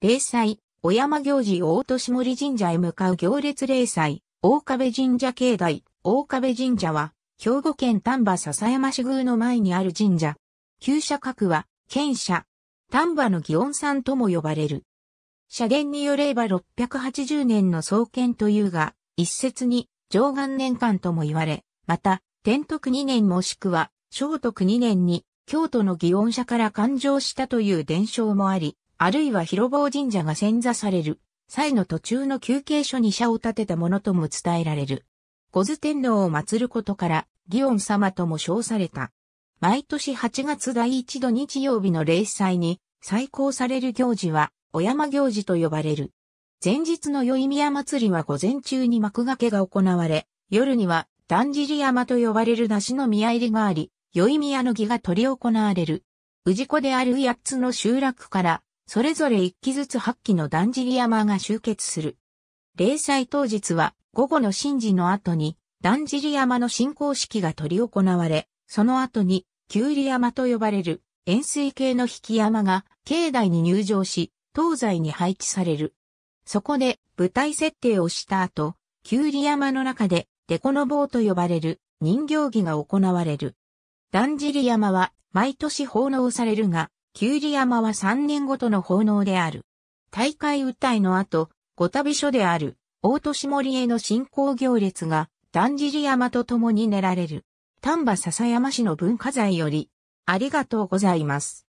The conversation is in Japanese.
例祭、小山行事大年森神社へ向かう行列例祭、大壁神社境内、大壁神社は、兵庫県丹波篠山市宮の前にある神社。旧社格は、県社。丹波の祇園さんとも呼ばれる。社伝によれば680年の創建というが、一説に、上元年間とも言われ、また、天徳2年もしくは、聖徳2年に、京都の祇園社から誕生したという伝承もあり、あるいは広坊神社が遷座される、際の途中の休憩所に社を建てたものとも伝えられる。五津天皇を祀ることから、祇園様とも称された。毎年8月第一度日曜日の礼祭に、再行される行事は、お山行事と呼ばれる。前日の宵宮祭りは午前中に幕掛けが行われ、夜には、だんじり山と呼ばれる梨の宮入りがあり、宵宮の儀が取り行われる。氏子である八つの集落から、それぞれ1機ずつ8機のだんじり山が集結する。例祭当日は午後の神事の後に、だんじり山の進行式が取り行われ、その後に、きゅうり山と呼ばれる円錐形の引き山が境内に入場し、東西に配置される。そこで舞台設定をした後、きゅうり山の中でデコの棒と呼ばれる人形儀が行われる。だんじり山は毎年奉納されるが、九里山は3年ごとの奉納である。大会訴えの後、ご旅所である、大年森への信仰行列が、だんじり山と共に練られる。丹波篠山市の文化財より、ありがとうございます。